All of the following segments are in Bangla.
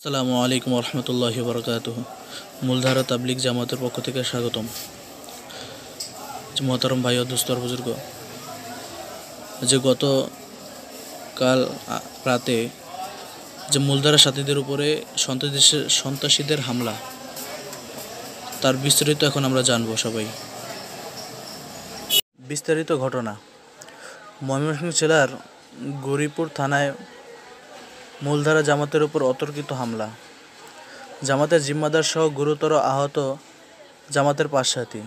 আসসালামু আলাইকুম রহমতুল্লাহ বরকাত মূলধারা তাবলিক জামাতের পক্ষ থেকে স্বাগতম মহতারম ভাই দুস্তর বুজুর্গ যে গত কাল রাতে যে মূলধারা সাথীদের উপরে সন্ত্রাসীদের সন্ত্রাসীদের হামলা তার বিস্তারিত এখন আমরা জানবো সবাই বিস্তারিত ঘটনা ময়মনসিংহ জেলার গরিপুর থানায় মূলধারা জামাতের উপর অতর্কিত হামলা জামাতের জিম্মাদার সহ গুরুতর আহত জামাতের পাঁচ সাথী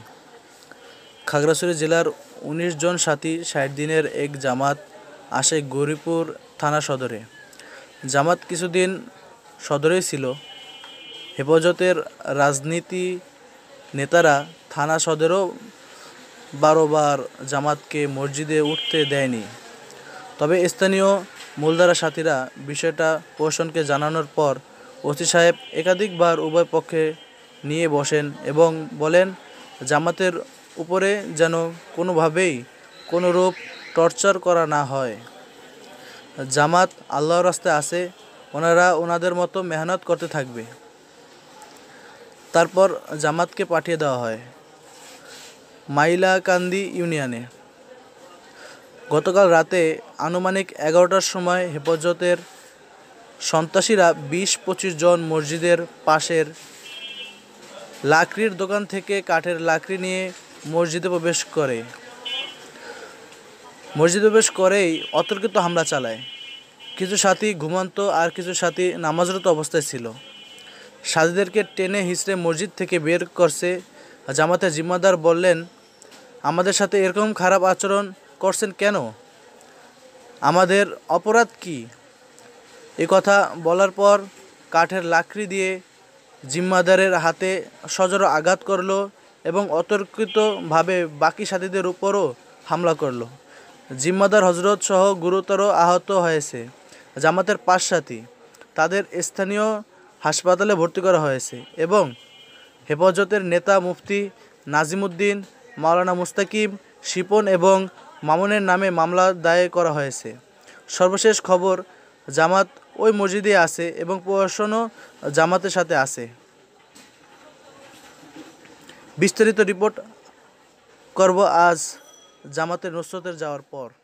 খাগড়াছড়ি জেলার উনিশ জন সাথী ষাট দিনের এক জামাত আসে গৌরীপুর থানা সদরে জামাত কিছুদিন সদরেই ছিল হেফাজতের রাজনীতি নেতারা থানা সদরেও বারোবার জামাতকে মসজিদে উঠতে দেয়নি তবে স্থানীয় মূলধারা সাথীরা বিষয়টা পোষণকে জানানোর পর ওসি সাহেব একাধিকবার উভয় পক্ষে নিয়ে বসেন এবং বলেন জামাতের উপরে যেন কোনোভাবেই কোনোরূপ টর্চার করা না হয় জামাত আল্লাহর রাস্তায় আসে ওনারা ওনাদের মতো মেহনত করতে থাকবে তারপর জামাতকে পাঠিয়ে দেওয়া হয় মাইলাকান্দি ইউনিয়নে গতকাল রাতে আনুমানিক এগারোটার সময় হেফাজতের সন্ত্রাসীরা বিশ পঁচিশ জন মসজিদের পাশের লাকড়ির দোকান থেকে কাঠের লাকড়ি নিয়ে মসজিদে প্রবেশ করে মসজিদে প্রবেশ করেই অতর্কিত হামলা চালায় কিছু সাথী ঘুমন্ত আর কিছু সাথী নামাজরত অবস্থায় ছিল সাথীদেরকে টেনে হিঁচড়ে মসজিদ থেকে বের করছে জামাতে জিম্মাদার বললেন আমাদের সাথে এরকম খারাপ আচরণ করছেন কেন আমাদের অপরাধ কি এ কথা বলার পর কাঠের লাকড়ি দিয়ে জিম্মাদারের হাতে সজোর আঘাত করলো এবং অতর্কিতভাবে বাকি সাথীদের উপরও হামলা করলো জিম্মাদার হজরত সহ গুরুতর আহত হয়েছে জামাতের পাঁচ সাথী তাদের স্থানীয় হাসপাতালে ভর্তি করা হয়েছে এবং হেফাজতের নেতা মুফতি নাজিমুদ্দিন মাওলানা মুস্তাকিম শিপন এবং মামুনের নামে মামলা দায়ের করা হয়েছে সর্বশেষ খবর জামাত ওই মসজিদে আছে এবং প্রশাসনও জামাতের সাথে আছে বিস্তারিত রিপোর্ট করব আজ জামাতের নসরতের যাওয়ার পর